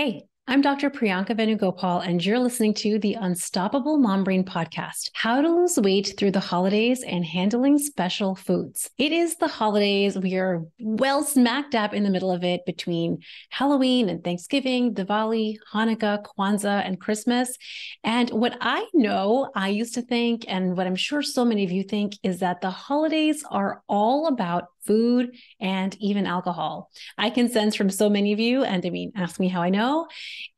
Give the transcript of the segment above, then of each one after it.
hey, I'm Dr. Priyanka Venugopal, and you're listening to the Unstoppable Mom Brain podcast How to Lose Weight Through the Holidays and Handling Special Foods. It is the holidays. We are well smack dab in the middle of it between Halloween and Thanksgiving, Diwali, Hanukkah, Kwanzaa, and Christmas. And what I know I used to think, and what I'm sure so many of you think, is that the holidays are all about food, and even alcohol. I can sense from so many of you, and I mean, ask me how I know,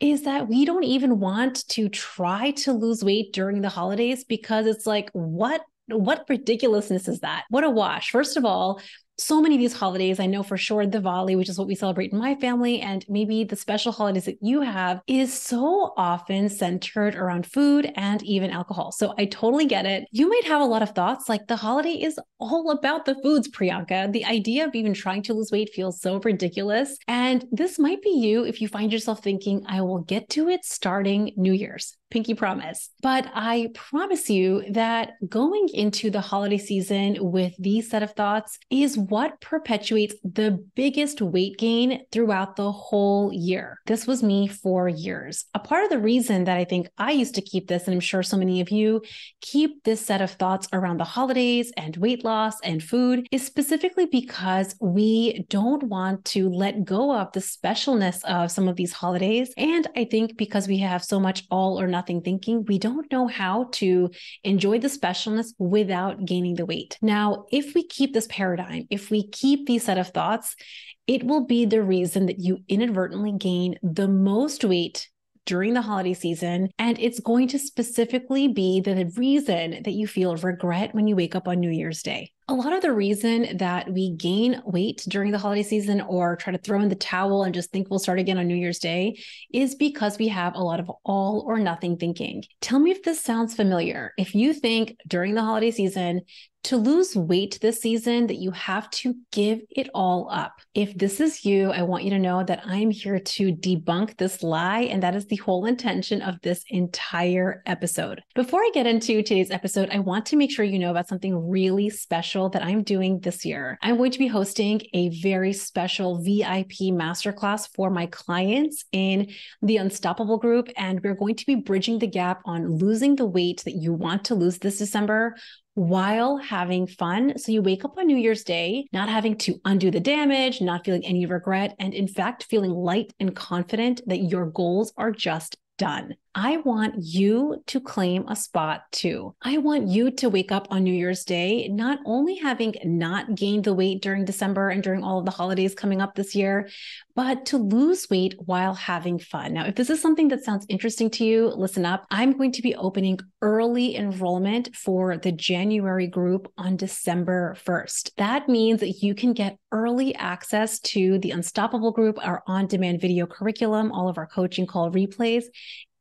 is that we don't even want to try to lose weight during the holidays because it's like, what what ridiculousness is that? What a wash. First of all, so many of these holidays. I know for sure Diwali, which is what we celebrate in my family, and maybe the special holidays that you have is so often centered around food and even alcohol. So I totally get it. You might have a lot of thoughts like the holiday is all about the foods, Priyanka. The idea of even trying to lose weight feels so ridiculous. And this might be you if you find yourself thinking, I will get to it starting New Year's. Pinky promise. But I promise you that going into the holiday season with these set of thoughts is what perpetuates the biggest weight gain throughout the whole year. This was me for years. A part of the reason that I think I used to keep this, and I'm sure so many of you keep this set of thoughts around the holidays and weight loss and food, is specifically because we don't want to let go of the specialness of some of these holidays. And I think because we have so much all or nothing nothing thinking, we don't know how to enjoy the specialness without gaining the weight. Now, if we keep this paradigm, if we keep these set of thoughts, it will be the reason that you inadvertently gain the most weight during the holiday season. And it's going to specifically be the reason that you feel regret when you wake up on New Year's Day. A lot of the reason that we gain weight during the holiday season or try to throw in the towel and just think we'll start again on New Year's Day is because we have a lot of all or nothing thinking. Tell me if this sounds familiar. If you think during the holiday season, to lose weight this season, that you have to give it all up. If this is you, I want you to know that I'm here to debunk this lie, and that is the whole intention of this entire episode. Before I get into today's episode, I want to make sure you know about something really special that I'm doing this year. I'm going to be hosting a very special VIP masterclass for my clients in the Unstoppable group, and we're going to be bridging the gap on losing the weight that you want to lose this December while having fun. So you wake up on New Year's Day, not having to undo the damage, not feeling any regret, and in fact, feeling light and confident that your goals are just done. I want you to claim a spot too. I want you to wake up on New Year's Day, not only having not gained the weight during December and during all of the holidays coming up this year, but to lose weight while having fun. Now, if this is something that sounds interesting to you, listen up. I'm going to be opening early enrollment for the January group on December 1st. That means that you can get early access to the Unstoppable group, our on demand video curriculum, all of our coaching call replays,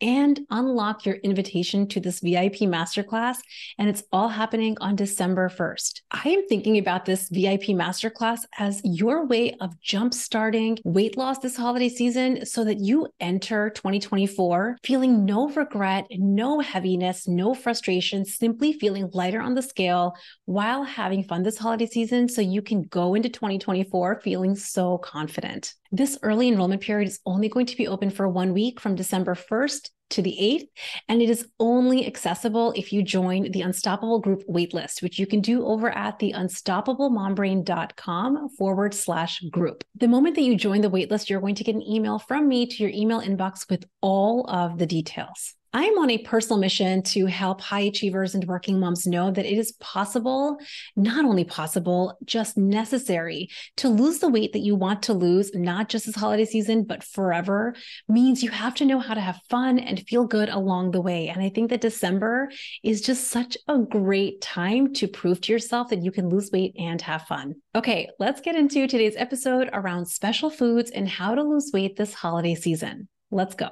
and unlock your invitation to this VIP masterclass. And it's all happening on December 1st. I am thinking about this VIP masterclass as your way of jumpstarting weight loss this holiday season so that you enter 2024 feeling no regret, no heaviness, no frustration, simply feeling lighter on the scale while having fun this holiday season so you can go into 2024 feeling so confident. This early enrollment period is only going to be open for one week from December 1st to the 8th, and it is only accessible if you join the Unstoppable Group waitlist, which you can do over at the unstoppablemombrain.com forward slash group. The moment that you join the waitlist, you're going to get an email from me to your email inbox with all of the details. I am on a personal mission to help high achievers and working moms know that it is possible, not only possible, just necessary to lose the weight that you want to lose, not just this holiday season, but forever, means you have to know how to have fun and feel good along the way. And I think that December is just such a great time to prove to yourself that you can lose weight and have fun. Okay, let's get into today's episode around special foods and how to lose weight this holiday season. Let's go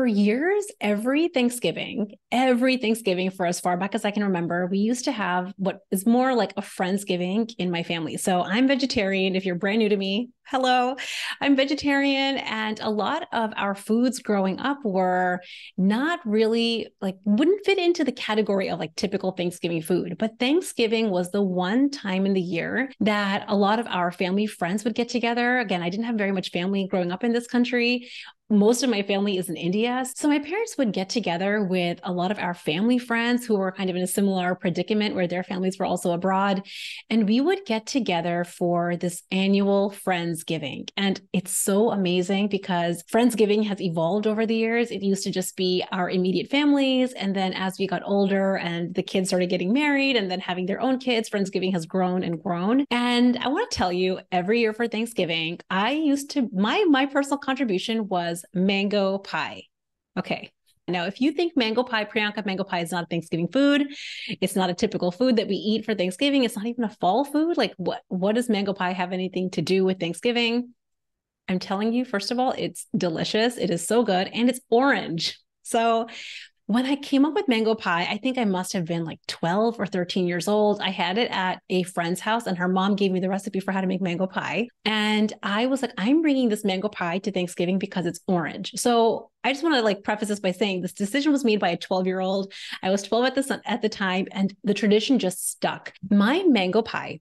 for years, every Thanksgiving, every Thanksgiving for as far back as I can remember, we used to have what is more like a Friendsgiving in my family. So I'm vegetarian. If you're brand new to me, hello, I'm vegetarian. And a lot of our foods growing up were not really like, wouldn't fit into the category of like typical Thanksgiving food. But Thanksgiving was the one time in the year that a lot of our family friends would get together. Again, I didn't have very much family growing up in this country most of my family is in India. So my parents would get together with a lot of our family friends who were kind of in a similar predicament where their families were also abroad. And we would get together for this annual Friendsgiving. And it's so amazing because Friendsgiving has evolved over the years. It used to just be our immediate families. And then as we got older and the kids started getting married and then having their own kids, Friendsgiving has grown and grown. And I want to tell you, every year for Thanksgiving, I used to my my personal contribution was mango pie. Okay. Now, if you think mango pie, Priyanka, mango pie is not a Thanksgiving food. It's not a typical food that we eat for Thanksgiving. It's not even a fall food. Like what what does mango pie have anything to do with Thanksgiving? I'm telling you, first of all, it's delicious. It is so good and it's orange. So when I came up with mango pie, I think I must have been like 12 or 13 years old. I had it at a friend's house, and her mom gave me the recipe for how to make mango pie. And I was like, I'm bringing this mango pie to Thanksgiving because it's orange. So I just want to like preface this by saying this decision was made by a 12 year old. I was 12 at the, at the time, and the tradition just stuck. My mango pie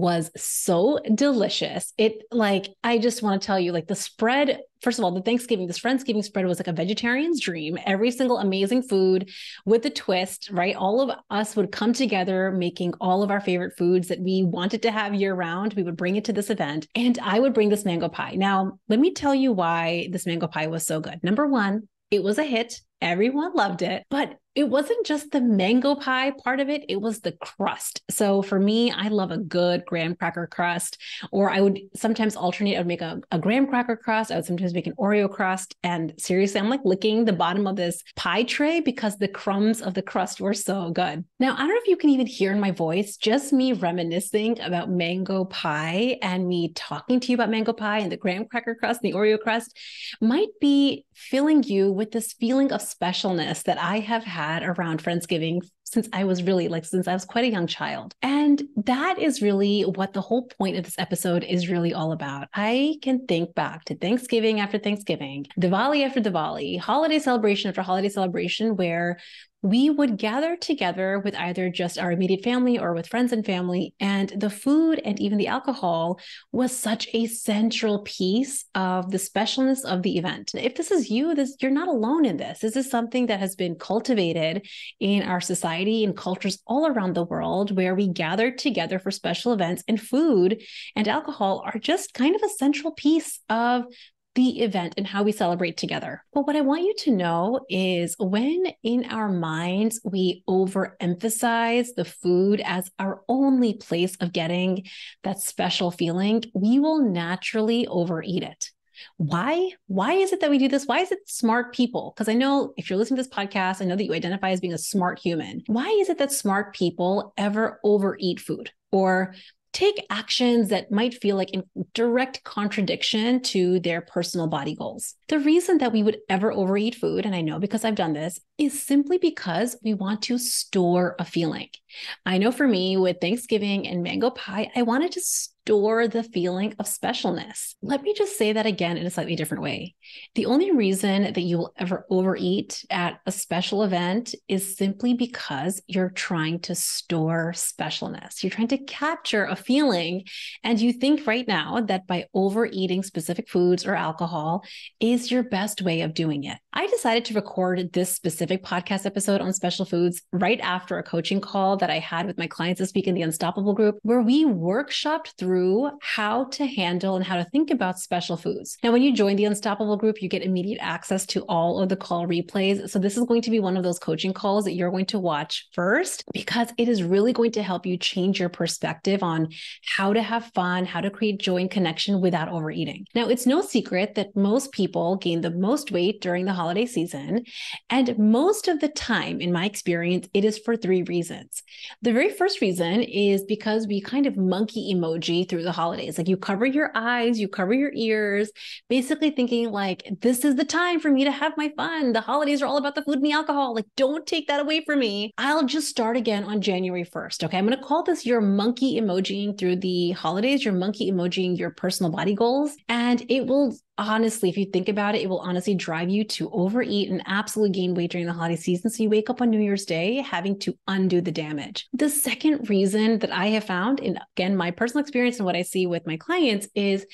was so delicious. It like I just want to tell you like the spread first of all the Thanksgiving this Thanksgiving spread was like a vegetarian's dream. Every single amazing food with a twist, right? All of us would come together making all of our favorite foods that we wanted to have year round. We would bring it to this event and I would bring this mango pie. Now, let me tell you why this mango pie was so good. Number 1, it was a hit Everyone loved it, but it wasn't just the mango pie part of it, it was the crust. So for me, I love a good graham cracker crust, or I would sometimes alternate. I would make a, a graham cracker crust, I would sometimes make an Oreo crust. And seriously, I'm like licking the bottom of this pie tray because the crumbs of the crust were so good. Now, I don't know if you can even hear in my voice, just me reminiscing about mango pie and me talking to you about mango pie and the graham cracker crust and the Oreo crust might be filling you with this feeling of specialness that I have had around Friendsgiving since I was really like since I was quite a young child. And that is really what the whole point of this episode is really all about. I can think back to Thanksgiving after Thanksgiving, Diwali after Diwali, holiday celebration after holiday celebration, where we would gather together with either just our immediate family or with friends and family. And the food and even the alcohol was such a central piece of the specialness of the event. If this is you, this you're not alone in this. This is something that has been cultivated in our society and cultures all around the world where we gather together for special events and food and alcohol are just kind of a central piece of the event and how we celebrate together. But what I want you to know is when in our minds we overemphasize the food as our only place of getting that special feeling, we will naturally overeat it. Why? Why is it that we do this? Why is it smart people? Because I know if you're listening to this podcast, I know that you identify as being a smart human. Why is it that smart people ever overeat food? Or take actions that might feel like in direct contradiction to their personal body goals. The reason that we would ever overeat food, and I know because I've done this, is simply because we want to store a feeling. I know for me with Thanksgiving and mango pie, I wanted to store the feeling of specialness. Let me just say that again in a slightly different way. The only reason that you will ever overeat at a special event is simply because you're trying to store specialness. You're trying to capture a feeling. And you think right now that by overeating specific foods or alcohol is your best way of doing it. I decided to record this specific podcast episode on special foods right after a coaching call that I had with my clients this week in the Unstoppable group, where we workshopped through how to handle and how to think about special foods. Now, when you join the Unstoppable group, you get immediate access to all of the call replays. So, this is going to be one of those coaching calls that you're going to watch first because it is really going to help you change your perspective on how to have fun, how to create joy and connection without overeating. Now, it's no secret that most people gain the most weight during the holiday season. And most of the time, in my experience, it is for three reasons. The very first reason is because we kind of monkey emoji through the holidays. Like you cover your eyes, you cover your ears, basically thinking like, this is the time for me to have my fun. The holidays are all about the food and the alcohol. Like, don't take that away from me. I'll just start again on January 1st. Okay. I'm going to call this your monkey emojiing through the holidays, your monkey emojiing your personal body goals. And it will honestly, if you think about it, it will honestly drive you to overeat and absolutely gain weight during the holiday season. So you wake up on New Year's Day having to undo the damage. The second reason that I have found, and again, my personal experience and what I see with my clients is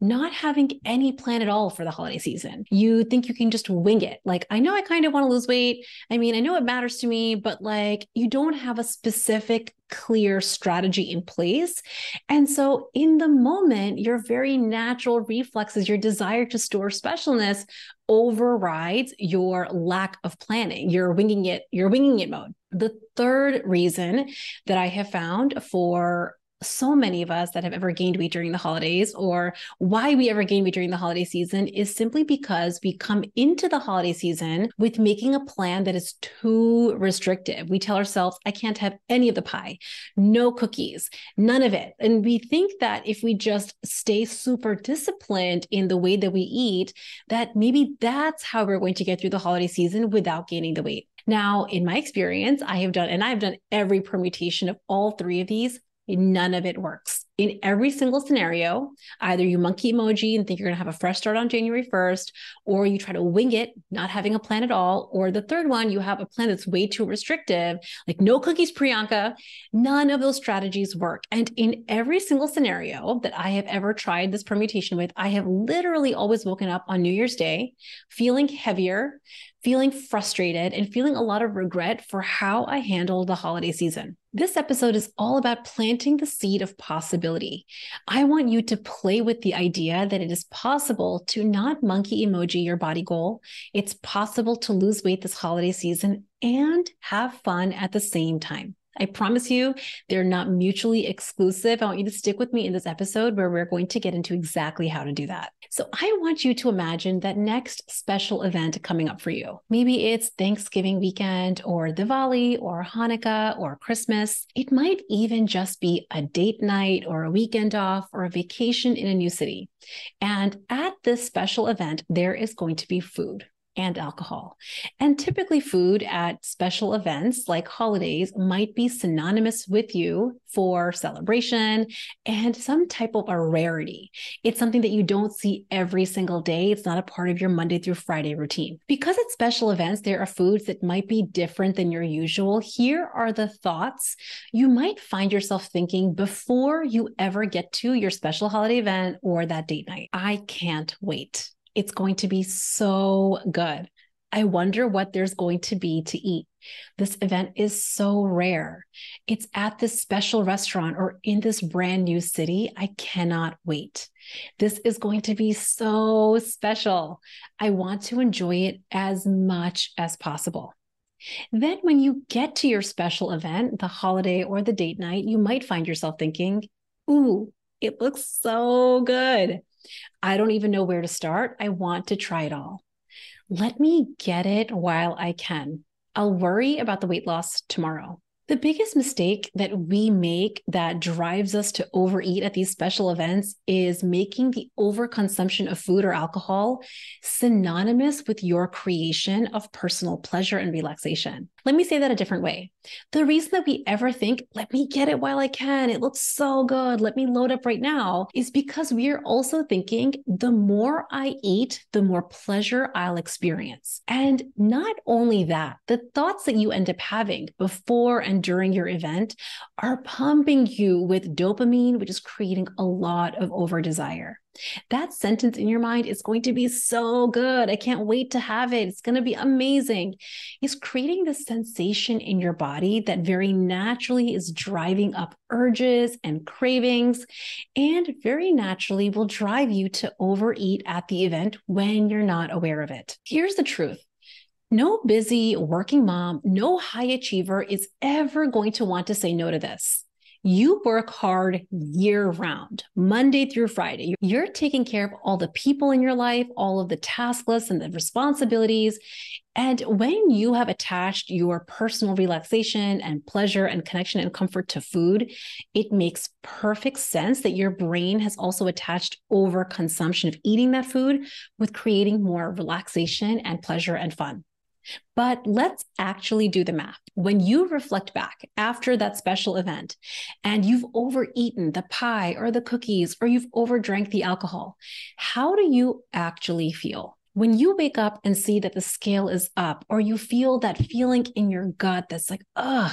not having any plan at all for the holiday season. You think you can just wing it. Like, I know I kind of want to lose weight. I mean, I know it matters to me, but like, you don't have a specific clear strategy in place. And so in the moment, your very natural reflexes, your desire to store specialness overrides your lack of planning. You're winging it, you're winging it mode. The third reason that I have found for so many of us that have ever gained weight during the holidays or why we ever gain weight during the holiday season is simply because we come into the holiday season with making a plan that is too restrictive. We tell ourselves, I can't have any of the pie, no cookies, none of it. And we think that if we just stay super disciplined in the way that we eat, that maybe that's how we're going to get through the holiday season without gaining the weight. Now, in my experience, I have done, and I've done every permutation of all three of these none of it works. In every single scenario, either you monkey emoji and think you're going to have a fresh start on January 1st, or you try to wing it, not having a plan at all. Or the third one, you have a plan that's way too restrictive, like no cookies, Priyanka. None of those strategies work. And in every single scenario that I have ever tried this permutation with, I have literally always woken up on New Year's Day feeling heavier, feeling frustrated, and feeling a lot of regret for how I handled the holiday season. This episode is all about planting the seed of possibility. I want you to play with the idea that it is possible to not monkey emoji your body goal. It's possible to lose weight this holiday season and have fun at the same time. I promise you, they're not mutually exclusive. I want you to stick with me in this episode where we're going to get into exactly how to do that. So, I want you to imagine that next special event coming up for you. Maybe it's Thanksgiving weekend or Diwali or Hanukkah or Christmas. It might even just be a date night or a weekend off or a vacation in a new city. And at this special event, there is going to be food and alcohol. And typically, food at special events like holidays might be synonymous with you for celebration and some type of a rarity. It's something that you don't see every single day. It's not a part of your Monday through Friday routine. Because at special events, there are foods that might be different than your usual. Here are the thoughts you might find yourself thinking before you ever get to your special holiday event or that date night. I can't wait. It's going to be so good. I wonder what there's going to be to eat. This event is so rare. It's at this special restaurant or in this brand new city. I cannot wait. This is going to be so special. I want to enjoy it as much as possible. Then, when you get to your special event, the holiday or the date night, you might find yourself thinking, Ooh, it looks so good. I don't even know where to start. I want to try it all. Let me get it while I can. I'll worry about the weight loss tomorrow. The biggest mistake that we make that drives us to overeat at these special events is making the overconsumption of food or alcohol synonymous with your creation of personal pleasure and relaxation. Let me say that a different way. The reason that we ever think, let me get it while I can, it looks so good, let me load up right now, is because we are also thinking the more I eat, the more pleasure I'll experience. And not only that, the thoughts that you end up having before and during your event are pumping you with dopamine, which is creating a lot of over desire. That sentence in your mind is going to be so good. I can't wait to have it. It's going to be amazing. It's creating this sensation in your body that very naturally is driving up urges and cravings, and very naturally will drive you to overeat at the event when you're not aware of it. Here's the truth. No busy working mom, no high achiever is ever going to want to say no to this. You work hard year round, Monday through Friday. You're taking care of all the people in your life, all of the task lists and the responsibilities. And when you have attached your personal relaxation and pleasure and connection and comfort to food, it makes perfect sense that your brain has also attached overconsumption of eating that food with creating more relaxation and pleasure and fun. But let's actually do the math. When you reflect back after that special event and you've overeaten the pie or the cookies or you've overdrank the alcohol, how do you actually feel? When you wake up and see that the scale is up, or you feel that feeling in your gut that's like, ugh,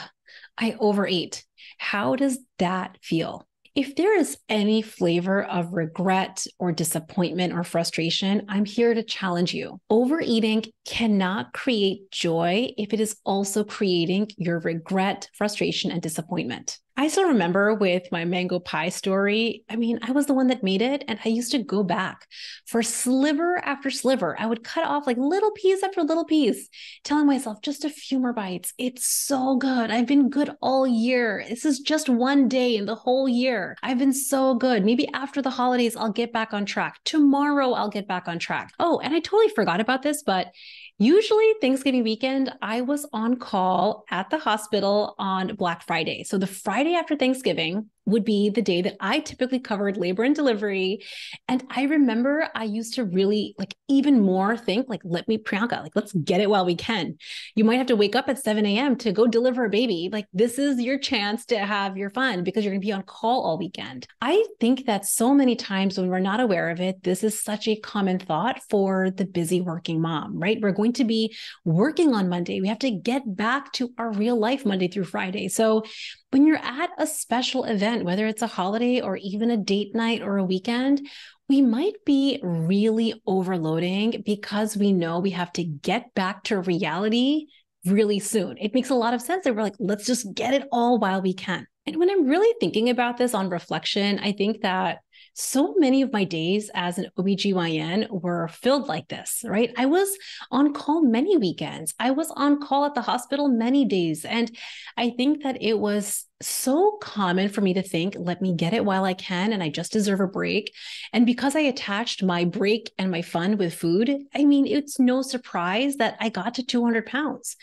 I overate, how does that feel? If there is any flavor of regret or disappointment or frustration, I'm here to challenge you. Overeating cannot create joy if it is also creating your regret, frustration, and disappointment. I still remember with my mango pie story. I mean, I was the one that made it, and I used to go back for sliver after sliver. I would cut off like little piece after little piece, telling myself just a few more bites. It's so good. I've been good all year. This is just one day in the whole year. I've been so good. Maybe after the holidays, I'll get back on track. Tomorrow, I'll get back on track. Oh, and I totally forgot about this, but Usually, Thanksgiving weekend, I was on call at the hospital on Black Friday. So, the Friday after Thanksgiving, would be the day that I typically covered labor and delivery. And I remember I used to really like even more think like, let me Priyanka, like let's get it while we can. You might have to wake up at 7 a.m. to go deliver a baby. Like this is your chance to have your fun because you're gonna be on call all weekend. I think that so many times when we're not aware of it, this is such a common thought for the busy working mom, right? We're going to be working on Monday. We have to get back to our real life Monday through Friday. So when you're at a special event, whether it's a holiday or even a date night or a weekend, we might be really overloading because we know we have to get back to reality really soon. It makes a lot of sense that we're like, let's just get it all while we can. And when I'm really thinking about this on reflection, I think that so many of my days as an OBGYN were filled like this, right? I was on call many weekends. I was on call at the hospital many days. And I think that it was so common for me to think, let me get it while I can, and I just deserve a break. And because I attached my break and my fun with food, I mean, it's no surprise that I got to 200 pounds,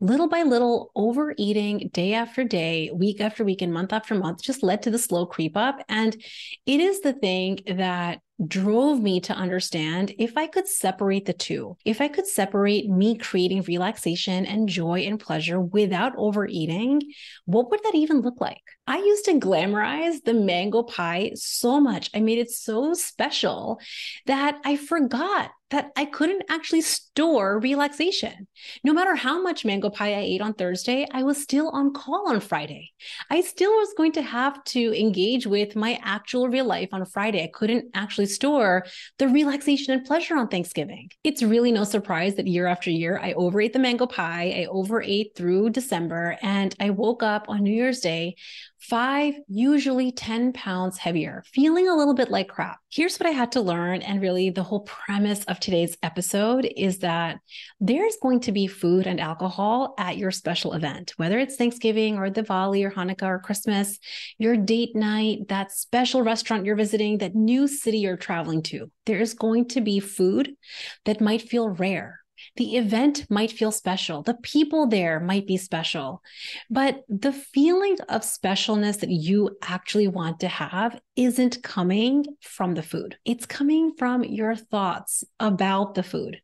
little by little overeating day after day, week after week, and month after month just led to the slow creep up. And it is the thing that drove me to understand if I could separate the two, if I could separate me creating relaxation and joy and pleasure without overeating, what would that even look like? I used to glamorize the mango pie so much. I made it so special that I forgot that I couldn't actually store relaxation. No matter how much mango pie I ate on Thursday, I was still on call on Friday. I still was going to have to engage with my actual real life on Friday. I couldn't actually store the relaxation and pleasure on Thanksgiving. It's really no surprise that year after year, I overate the mango pie, I overate through December, and I woke up on New Year's Day five, usually 10 pounds heavier, feeling a little bit like crap. Here's what I had to learn. And really, the whole premise of today's episode is that there's going to be food and alcohol at your special event, whether it's Thanksgiving or Diwali or Hanukkah or Christmas, your date night, that special restaurant you're visiting, that new city you're traveling to. There's going to be food that might feel rare the event might feel special. The people there might be special. But the feeling of specialness that you actually want to have isn't coming from the food, it's coming from your thoughts about the food.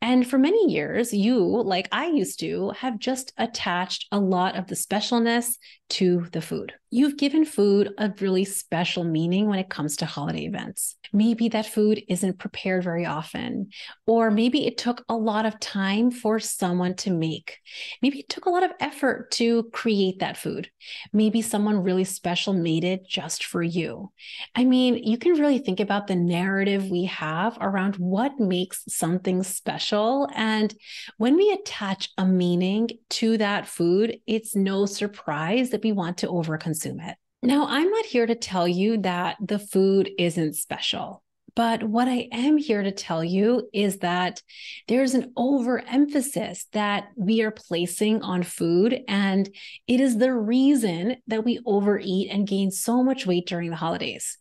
And for many years, you, like I used to, have just attached a lot of the specialness to the food. You've given food a really special meaning when it comes to holiday events. Maybe that food isn't prepared very often, or maybe it took a lot of time for someone to make. Maybe it took a lot of effort to create that food. Maybe someone really special made it just for you. I mean, you can really think about the narrative we have around what makes something special. And when we attach a meaning to that food, it's no surprise that we want to overconsume consume it. Now, I'm not here to tell you that the food isn't special. But what I am here to tell you is that there's an overemphasis that we are placing on food. And it is the reason that we overeat and gain so much weight during the holidays.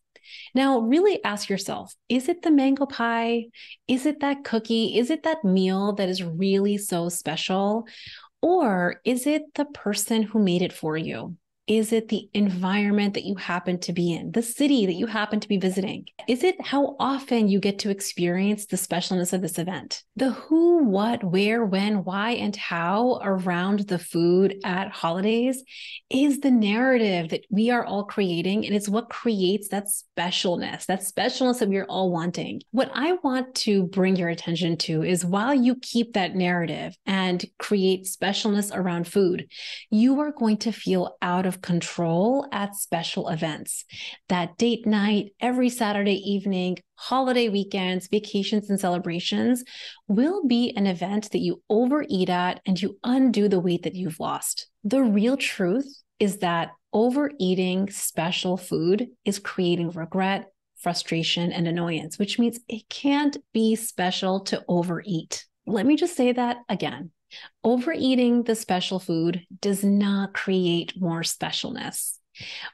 Now, really ask yourself is it the mango pie? Is it that cookie? Is it that meal that is really so special? Or is it the person who made it for you? Is it the environment that you happen to be in, the city that you happen to be visiting? Is it how often you get to experience the specialness of this event? The who, what, where, when, why, and how around the food at holidays is the narrative that we are all creating. And it's what creates that specialness, that specialness that we're all wanting. What I want to bring your attention to is while you keep that narrative and create specialness around food, you are going to feel out of control at special events. That date night, every Saturday evening, holiday weekends, vacations, and celebrations will be an event that you overeat at and you undo the weight that you've lost. The real truth is that overeating special food is creating regret, frustration, and annoyance, which means it can't be special to overeat. Let me just say that again. Overeating the special food does not create more specialness.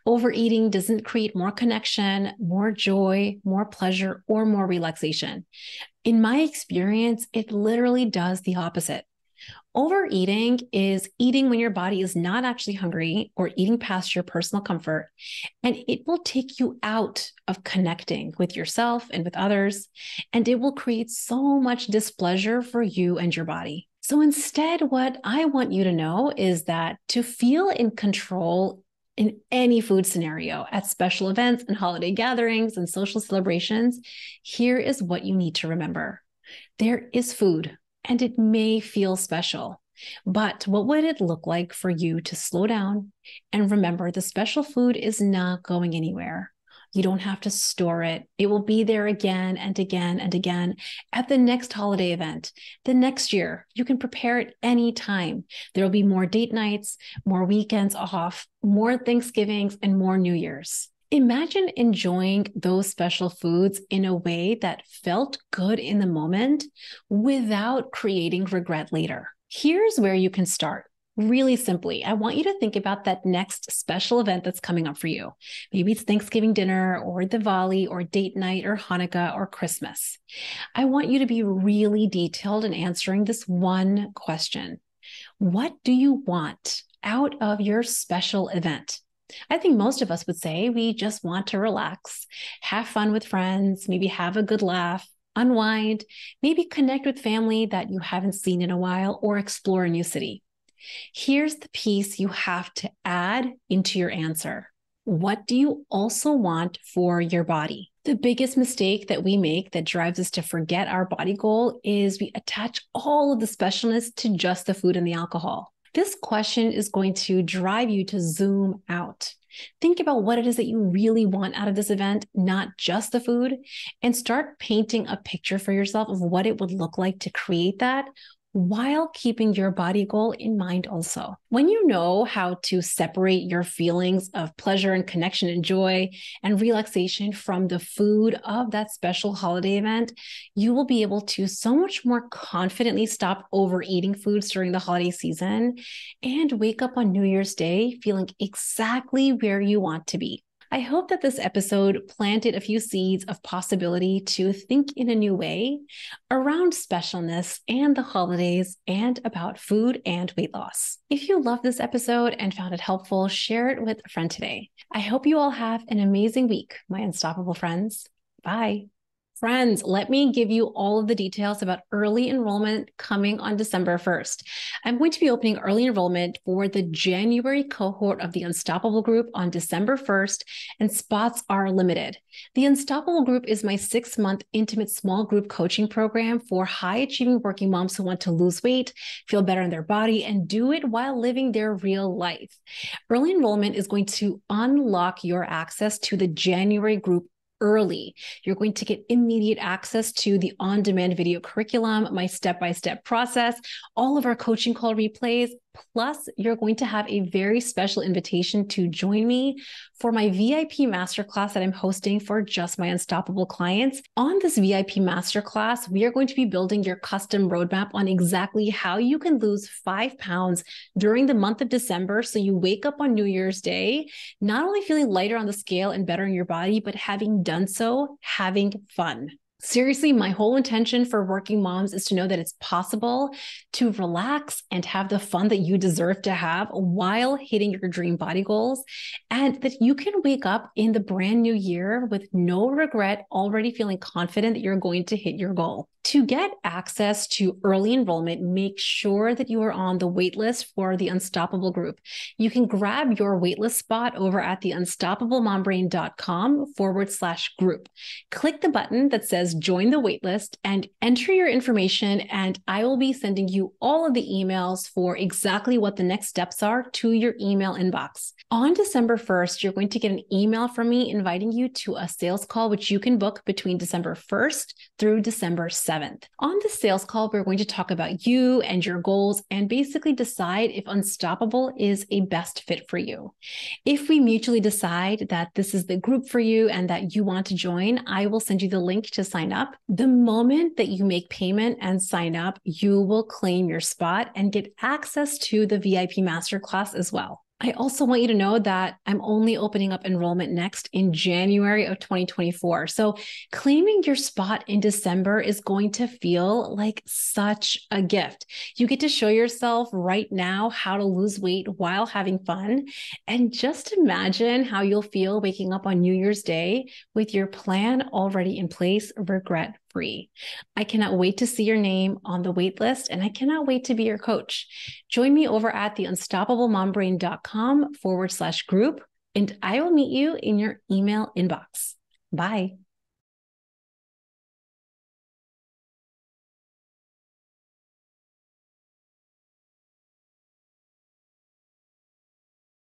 Overeating doesn't create more connection, more joy, more pleasure, or more relaxation. In my experience, it literally does the opposite. Overeating is eating when your body is not actually hungry or eating past your personal comfort, and it will take you out of connecting with yourself and with others, and it will create so much displeasure for you and your body. So instead, what I want you to know is that to feel in control in any food scenario, at special events and holiday gatherings and social celebrations, here is what you need to remember there is food and it may feel special. But what would it look like for you to slow down and remember the special food is not going anywhere? You don't have to store it. It will be there again and again and again at the next holiday event. The next year, you can prepare it any time. There will be more date nights, more weekends off, more Thanksgivings, and more New Year's. Imagine enjoying those special foods in a way that felt good in the moment without creating regret later. Here's where you can start really simply, I want you to think about that next special event that's coming up for you. Maybe it's Thanksgiving dinner or Diwali or date night or Hanukkah or Christmas. I want you to be really detailed in answering this one question What do you want out of your special event? I think most of us would say we just want to relax, have fun with friends, maybe have a good laugh, unwind, maybe connect with family that you haven't seen in a while, or explore a new city. Here's the piece you have to add into your answer. What do you also want for your body? The biggest mistake that we make that drives us to forget our body goal is we attach all of the specialness to just the food and the alcohol. This question is going to drive you to zoom out. Think about what it is that you really want out of this event, not just the food, and start painting a picture for yourself of what it would look like to create that while keeping your body goal in mind also. When you know how to separate your feelings of pleasure and connection and joy and relaxation from the food of that special holiday event, you will be able to so much more confidently stop overeating foods during the holiday season and wake up on New Year's Day feeling exactly where you want to be. I hope that this episode planted a few seeds of possibility to think in a new way around specialness and the holidays and about food and weight loss. If you love this episode and found it helpful, share it with a friend today. I hope you all have an amazing week, my unstoppable friends. Bye. Friends, let me give you all of the details about early enrollment coming on December 1st. I'm going to be opening early enrollment for the January cohort of the Unstoppable Group on December 1st, and spots are limited. The Unstoppable Group is my six month intimate small group coaching program for high achieving working moms who want to lose weight, feel better in their body, and do it while living their real life. Early enrollment is going to unlock your access to the January group early. You're going to get immediate access to the on demand video curriculum, my step by step process, all of our coaching call replays, Plus, you're going to have a very special invitation to join me for my VIP masterclass that I'm hosting for just my unstoppable clients. On this VIP masterclass, we are going to be building your custom roadmap on exactly how you can lose five pounds during the month of December. So you wake up on New Year's Day, not only feeling lighter on the scale and better in your body, but having done so, having fun. Seriously, my whole intention for working moms is to know that it's possible to relax and have the fun that you deserve to have while hitting your dream body goals, and that you can wake up in the brand new year with no regret, already feeling confident that you're going to hit your goal. To get access to early enrollment, make sure that you are on the waitlist for the Unstoppable group. You can grab your waitlist spot over at the unstoppablemombrain.com forward slash group. Click the button that says just join the waitlist and enter your information. And I will be sending you all of the emails for exactly what the next steps are to your email inbox. On December 1st, you're going to get an email from me inviting you to a sales call, which you can book between December 1st through December 7th. On the sales call, we're going to talk about you and your goals and basically decide if Unstoppable is a best fit for you. If we mutually decide that this is the group for you and that you want to join, I will send you the link to sign up. The moment that you make payment and sign up, you will claim your spot and get access to the VIP masterclass as well. I also want you to know that I'm only opening up enrollment next in January of 2024. So, claiming your spot in December is going to feel like such a gift. You get to show yourself right now how to lose weight while having fun. And just imagine how you'll feel waking up on New Year's Day with your plan already in place, regret free. I cannot wait to see your name on the wait list, and I cannot wait to be your coach. Join me over at theunstoppablemombrain.com forward slash group, and I will meet you in your email inbox. Bye.